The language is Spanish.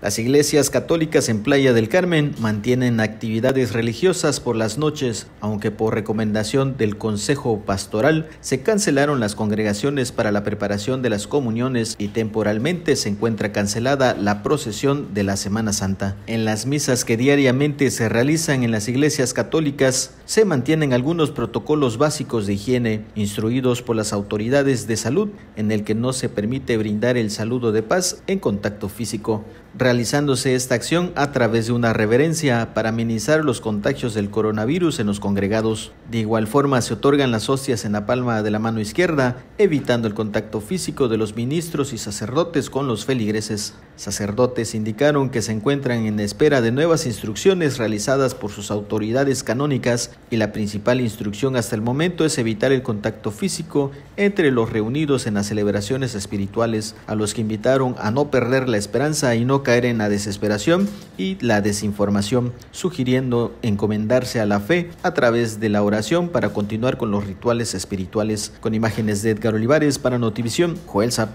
Las iglesias católicas en Playa del Carmen mantienen actividades religiosas por las noches, aunque por recomendación del Consejo Pastoral se cancelaron las congregaciones para la preparación de las comuniones y temporalmente se encuentra cancelada la procesión de la Semana Santa. En las misas que diariamente se realizan en las iglesias católicas se mantienen algunos protocolos básicos de higiene instruidos por las autoridades de salud en el que no se permite brindar el saludo de paz en contacto físico realizándose esta acción a través de una reverencia para minimizar los contagios del coronavirus en los congregados. De igual forma, se otorgan las hostias en la palma de la mano izquierda, evitando el contacto físico de los ministros y sacerdotes con los feligreses. Sacerdotes indicaron que se encuentran en espera de nuevas instrucciones realizadas por sus autoridades canónicas y la principal instrucción hasta el momento es evitar el contacto físico entre los reunidos en las celebraciones espirituales, a los que invitaron a no perder la esperanza y no caer en la desesperación y la desinformación, sugiriendo encomendarse a la fe a través de la oración para continuar con los rituales espirituales. Con imágenes de Edgar Olivares para Notivisión, Joel Zap.